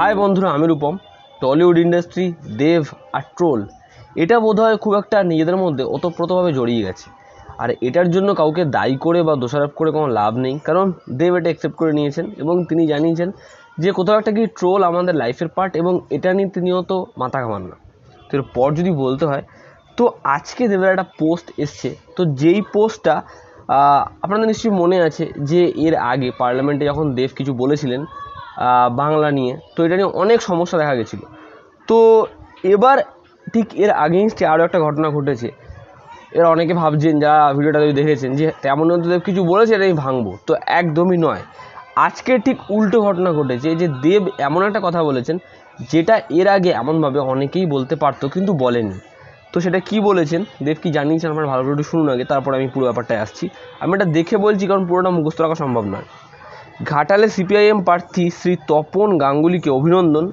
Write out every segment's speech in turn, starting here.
high বন্ধুরা আমি Rupam Tollywood industry Dev আর ট্রোল এটা বোধহয় খুব একটা নিজেদের মধ্যে ওতপ্রোতভাবে জড়িয়ে গেছে আর এটার জন্য কাউকে দায়ী করে বা দোষারোপ করে কোনো লাভ নেই কারণ দেব এটা অ্যাকসেপ্ট করে নিয়েছেন এবং তিনি জানিয়েছেন যে কোথাও একটা কি ট্রোল আমাদের লাইফের পার্ট এবং এটা নিয়ে তিনিও তো মাথা ঘামান না তো এরপর যদি বলতে হয় তো আজকে দেবের একটা পোস্ট এসছে তো যেই পোস্টটা আপনাদের নিশ্চয়ই মনে আছে যে এর আগে পার্লামেন্টে যখন দেব কিছু বলেছিলেন বাংলা নিয়ে তো এটা নিয়ে অনেক সমস্যা দেখা গেছিলো তো এবার ঠিক এর আগেনস্টে আরও একটা ঘটনা ঘটেছে এরা অনেকে ভাবছেন যা ভিডিওটা যদি দেখেছেন যে দেব কিছু বলেছে এটা আমি ভাঙবো তো একদমই নয় আজকে ঠিক উল্টো ঘটনা ঘটেছে যে দেব এমন একটা কথা বলেছেন যেটা এর আগে এমনভাবে অনেকেই বলতে পারতো কিন্তু বলেনি তো সেটা কি বলেছেন দেব কি জানিয়েছেন আমার ভালো করে শুনুন আগে তারপর আমি পুরো ব্যাপারটায় আসছি আমি এটা দেখে বলছি কারণ পুরোটা মুখস্থ রাখা সম্ভব নয় ঘাটালে সিপিআইএম প্রার্থী শ্রী তপন গাঙ্গুলিকে অভিনন্দন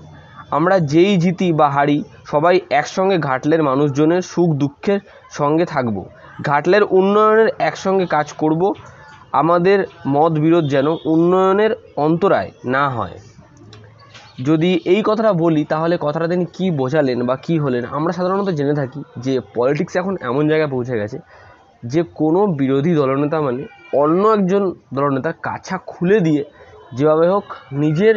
আমরা যেই জিতি বা হারি সবাই একসঙ্গে ঘাটলের মানুষজনের সুখ দুঃখের সঙ্গে থাকব ঘাটলের উন্নয়নের একসঙ্গে কাজ করব আমাদের মত বিরোধ যেন উন্নয়নের অন্তরায় না হয় যদি এই কথাটা বলি তাহলে কথাটা তিনি কী বোঝালেন বা কী হলেন আমরা সাধারণত জেনে থাকি যে পলিটিক্স এখন এমন জায়গায় পৌঁছে গেছে যে কোনো বিরোধী দলনেতা মানে অন্য একজন দলনেতা কাছা খুলে দিয়ে যেভাবে হোক নিজের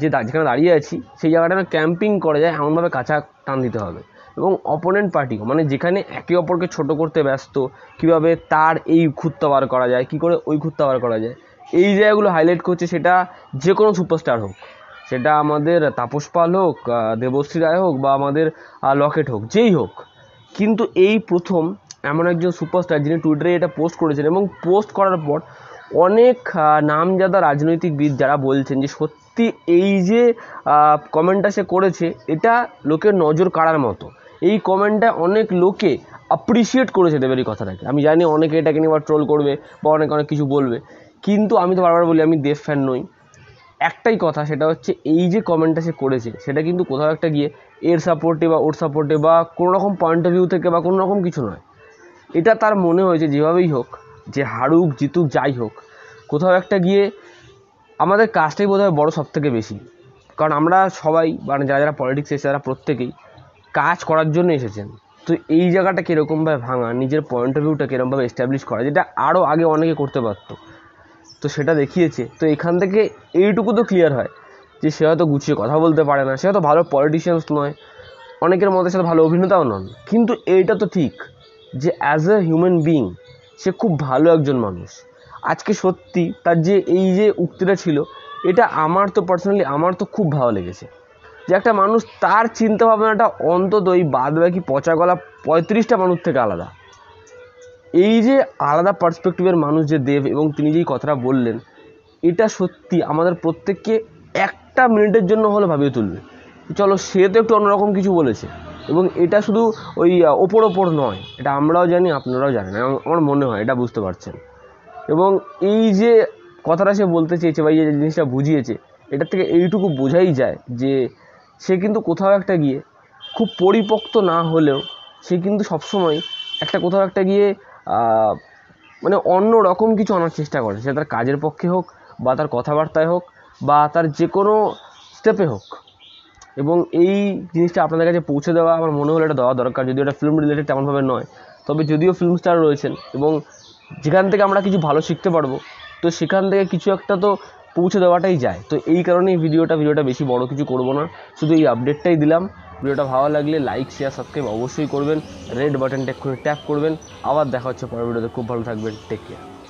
যে যেখানে দাঁড়িয়ে আছি সেই জায়গাটা ক্যাম্পিং করা যায় এমনভাবে কাছা টান দিতে হবে এবং অপোনেন্ট পার্টিও মানে যেখানে একে অপরকে ছোট করতে ব্যস্ত কীভাবে তার এই খুঁতটা বার করা যায় কী করে ওই খুঁতটা বার করা যায় এই জায়গাগুলো হাইলাইট করছে সেটা যে কোনো সুপারস্টার হোক সেটা আমাদের তাপস পাল হোক দেবশ্রী রায় হোক বা আমাদের লকেট হোক যেই হোক কিন্তু এই প্রথম এমন একজন সুপারস্টার যিনি টুইটারে এটা পোস্ট করেছেন এবং পোস্ট করার পর অনেক নামজাদা রাজনৈতিকবিদ যারা বলছেন যে সত্যি এই যে কমেন্টটা সে করেছে এটা লোকের নজর কাড়ার মতো এই কমেন্টটা অনেক লোকে অ্যাপ্রিসিয়েট করেছে দেবের কথাটাকে আমি জানি অনেকে এটাকে নিয়ে আবার ট্রোল করবে বা অনেক অনেক কিছু বলবে কিন্তু আমি তো বারবার বলি আমি দেশ ফ্যান নই একটাই কথা সেটা হচ্ছে এই যে কমেন্টটা সে করেছে সেটা কিন্তু কোথাও একটা গিয়ে এর সাপোর্টে বা ওর সাপোর্টে বা কোনো রকম পয়েন্ট অফ ভিউ থেকে বা কোনো রকম কিছু নয় এটা তার মনে হয়েছে যেভাবেই হোক যে হারুক জিতুক যাই হোক কোথাও একটা গিয়ে আমাদের কাজটাই বোধ হয় বড়ো সব থেকে বেশি কারণ আমরা সবাই মানে যারা যারা পলিটিক্স এসে তারা প্রত্যেকেই কাজ করার জন্য এসেছেন তো এই জায়গাটা কীরকমভাবে ভাঙা নিজের পয়েন্ট অফ ভিউটা কীরকমভাবে এস্টাবলিশ করা যেটা আরও আগে অনেকে করতে পারতো তো সেটা দেখিয়েছে তো এখান থেকে এইটুকু তো ক্লিয়ার হয় যে সে হয়তো গুছিয়ে কথা বলতে পারে না সে হয়তো ভালো পলিটিশিয়ানস নয় অনেকের মধ্যে সাথে ভালো অভিনেতাও নন কিন্তু এইটা তো ঠিক যে অ্যাজ এ হিউম্যান বিইং সে খুব ভালো একজন মানুষ আজকে সত্যি তার যে এই যে উক্তিটা ছিল এটা আমার তো পার্সোনালি আমার তো খুব ভালো লেগেছে যে একটা মানুষ তার চিন্তাভাবনাটা অন্তত এই বাদ বাকি পচা গলা পঁয়ত্রিশটা মানুষ থেকে আলাদা এই যে আলাদা পার্সপেক্টিভের মানুষ যে দেব এবং তিনি যেই কথাটা বললেন এটা সত্যি আমাদের প্রত্যেককে একটা মিনিটের জন্য হলে ভাবিয়ে তুলবে চলো সে তো একটু অন্যরকম কিছু বলেছে এবং এটা শুধু ওই ওপর ওপর নয় এটা আমরাও জানি আপনারাও জানেন এবং আমার মনে হয় এটা বুঝতে পারছেন এবং এই যে কথাটা সে বলতে চেয়েছে বা এই যে জিনিসটা বুঝিয়েছে এটার থেকে এইটুকু বোঝাই যায় যে সে কিন্তু কোথাও একটা গিয়ে খুব পরিপক্ত না হলেও সে কিন্তু সবসময় একটা কোথাও একটা গিয়ে মানে অন্য রকম কিছু আনার চেষ্টা করে সে তার কাজের পক্ষে হোক বা তার কথাবার্তায় হোক বা তার যে কোনো স্টেপে হোক এবং এই জিনিসটা আপনাদের কাছে পৌঁছে দেওয়া আমার মনে হলো এটা দেওয়া দরকার যদিও এটা ফিল্ম রিলেটেড তেমনভাবে নয় তবে যদিও ফিল্ম স্টার রয়েছেন এবং যেখান থেকে আমরা কিছু ভালো শিখতে পারবো তো সেখান থেকে কিছু একটা তো পৌঁছে দেওয়াটাই যায় তো এই কারণেই ভিডিওটা ভিডিওটা বেশি বড় কিছু করব না শুধু এই আপডেটটাই দিলাম ভিডিওটা ভালো লাগলে লাইক শেয়ার সাবস্ক্রাইব অবশ্যই করবেন রেড বাটনটা এক্ষুনি ট্যাপ করবেন আবার দেখা হচ্ছে পরের ভিডিওতে খুব ভালো থাকবেন টেক কেয়ার